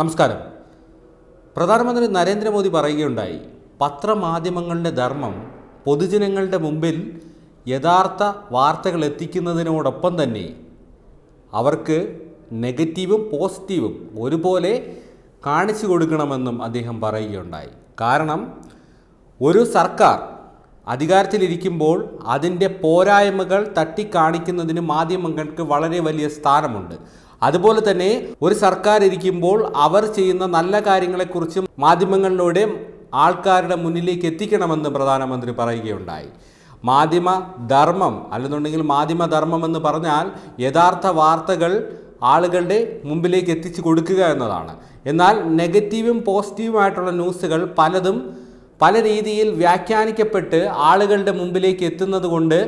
നമസ്കാരം പ്രധാനമന്ത്രി നരേന്ദ്രമോദി പറയുകയുണ്ടായി പത്രമാധ്യമങ്ങളുടെ ധർമ്മം പൊതുജനങ്ങളുടെ മുമ്പിൽ യഥാർത്ഥ വാർത്തകൾ എത്തിക്കുന്നതിനോടൊപ്പം തന്നെ അവർക്ക് നെഗറ്റീവും പോസിറ്റീവും ഒരുപോലെ കാണിച്ചു കൊടുക്കണമെന്നും അദ്ദേഹം പറയുകയുണ്ടായി കാരണം ഒരു സർക്കാർ അധികാരത്തിലിരിക്കുമ്പോൾ അതിൻ്റെ പോരായ്മകൾ തട്ടിക്കാണിക്കുന്നതിന് മാധ്യമങ്ങൾക്ക് വളരെ വലിയ സ്ഥാനമുണ്ട് അതുപോലെ തന്നെ ഒരു സർക്കാർ ഇരിക്കുമ്പോൾ അവർ ചെയ്യുന്ന നല്ല കാര്യങ്ങളെക്കുറിച്ചും മാധ്യമങ്ങളിലൂടെ ആൾക്കാരുടെ മുന്നിലേക്ക് എത്തിക്കണമെന്ന് പ്രധാനമന്ത്രി പറയുകയുണ്ടായി മാധ്യമ ധർമ്മം അല്ലെന്നുണ്ടെങ്കിൽ മാധ്യമ ധർമ്മം എന്ന് പറഞ്ഞാൽ യഥാർത്ഥ വാർത്തകൾ ആളുകളുടെ മുമ്പിലേക്ക് എത്തിച്ചു കൊടുക്കുക എന്നതാണ് എന്നാൽ നെഗറ്റീവും പോസിറ്റീവുമായിട്ടുള്ള ന്യൂസുകൾ പലതും പല രീതിയിൽ വ്യാഖ്യാനിക്കപ്പെട്ട് ആളുകളുടെ മുമ്പിലേക്ക് എത്തുന്നത് കൊണ്ട്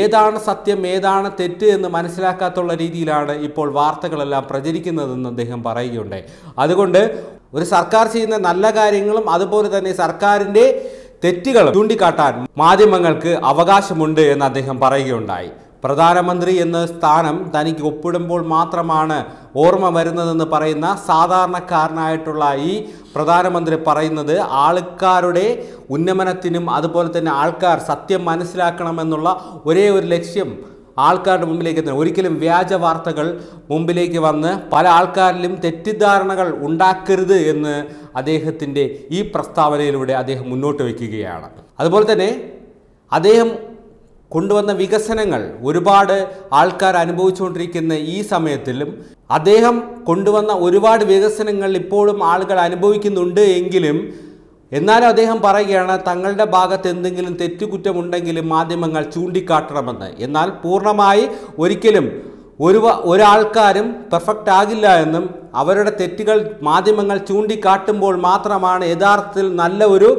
ഏതാണ് സത്യം ഏതാണ് തെറ്റ് എന്ന് മനസ്സിലാക്കാത്തുള്ള രീതിയിലാണ് ഇപ്പോൾ വാർത്തകളെല്ലാം പ്രചരിക്കുന്നതെന്ന് അദ്ദേഹം പറയുകയുണ്ടായി അതുകൊണ്ട് ഒരു സർക്കാർ ചെയ്യുന്ന നല്ല കാര്യങ്ങളും അതുപോലെ തന്നെ സർക്കാരിൻ്റെ തെറ്റുകളും ചൂണ്ടിക്കാട്ടാൻ മാധ്യമങ്ങൾക്ക് അവകാശമുണ്ട് എന്ന് അദ്ദേഹം പറയുകയുണ്ടായി പ്രധാനമന്ത്രി എന്ന സ്ഥാനം തനിക്ക് ഒപ്പിടുമ്പോൾ മാത്രമാണ് ഓർമ്മ വരുന്നതെന്ന് പറയുന്ന സാധാരണക്കാരനായിട്ടുള്ള ഈ പ്രധാനമന്ത്രി പറയുന്നത് ആൾക്കാരുടെ ഉന്നമനത്തിനും അതുപോലെ തന്നെ ആൾക്കാർ സത്യം മനസ്സിലാക്കണമെന്നുള്ള ഒരേ ഒരു ലക്ഷ്യം ആൾക്കാരുടെ മുമ്പിലേക്ക് എത്തുന്നത് ഒരിക്കലും വ്യാജ വാർത്തകൾ മുമ്പിലേക്ക് വന്ന് പല ആൾക്കാരിലും തെറ്റിദ്ധാരണകൾ ഉണ്ടാക്കരുത് എന്ന് അദ്ദേഹത്തിൻ്റെ ഈ പ്രസ്താവനയിലൂടെ അദ്ദേഹം മുന്നോട്ട് വയ്ക്കുകയാണ് അതുപോലെ തന്നെ അദ്ദേഹം കൊണ്ടുവന്ന വികസനങ്ങൾ ഒരുപാട് ആൾക്കാർ അനുഭവിച്ചുകൊണ്ടിരിക്കുന്ന ഈ സമയത്തിലും അദ്ദേഹം കൊണ്ടുവന്ന ഒരുപാട് വികസനങ്ങൾ ഇപ്പോഴും ആളുകൾ അനുഭവിക്കുന്നുണ്ട് എങ്കിലും എന്നാലും അദ്ദേഹം പറയുകയാണ് തങ്ങളുടെ ഭാഗത്ത് എന്തെങ്കിലും തെറ്റുകുറ്റമുണ്ടെങ്കിലും മാധ്യമങ്ങൾ ചൂണ്ടിക്കാട്ടണമെന്ന് എന്നാൽ പൂർണ്ണമായി ഒരിക്കലും ഒരു ഒരാൾക്കാരും പെർഫെക്റ്റ് ആകില്ല എന്നും അവരുടെ തെറ്റുകൾ മാധ്യമങ്ങൾ ചൂണ്ടിക്കാട്ടുമ്പോൾ മാത്രമാണ് യഥാർത്ഥത്തിൽ നല്ല ഒരു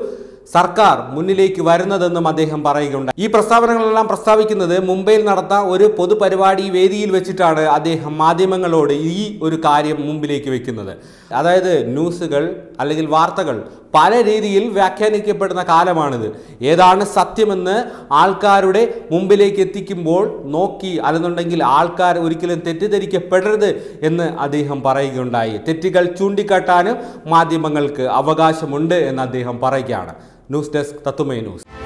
സർക്കാർ മുന്നിലേക്ക് വരുന്നതെന്നും അദ്ദേഹം പറയുകയുണ്ട് ഈ പ്രസ്താവനകളെല്ലാം പ്രസ്താവിക്കുന്നത് മുംബൈയിൽ നടത്ത ഒരു പൊതുപരിപാടി വേദിയിൽ വെച്ചിട്ടാണ് അദ്ദേഹം മാധ്യമങ്ങളോട് ഈ ഒരു കാര്യം മുമ്പിലേക്ക് വെക്കുന്നത് അതായത് ന്യൂസുകൾ അല്ലെങ്കിൽ വാർത്തകൾ പല രീതിയിൽ വ്യാഖ്യാനിക്കപ്പെടുന്ന കാലമാണിത് ഏതാണ് സത്യമെന്ന് ആൾക്കാരുടെ മുമ്പിലേക്ക് എത്തിക്കുമ്പോൾ നോക്കി അല്ലെന്നുണ്ടെങ്കിൽ ആൾക്കാർ ഒരിക്കലും തെറ്റിദ്ധരിക്കപ്പെടരുത് എന്ന് അദ്ദേഹം പറയുകയുണ്ടായി തെറ്റുകൾ ചൂണ്ടിക്കാട്ടാനും മാധ്യമങ്ങൾക്ക് അവകാശമുണ്ട് എന്ന് അദ്ദേഹം പറയുകയാണ് ന്യൂസ് ഡെസ്ക് തത്തുമേ ന്യൂസ്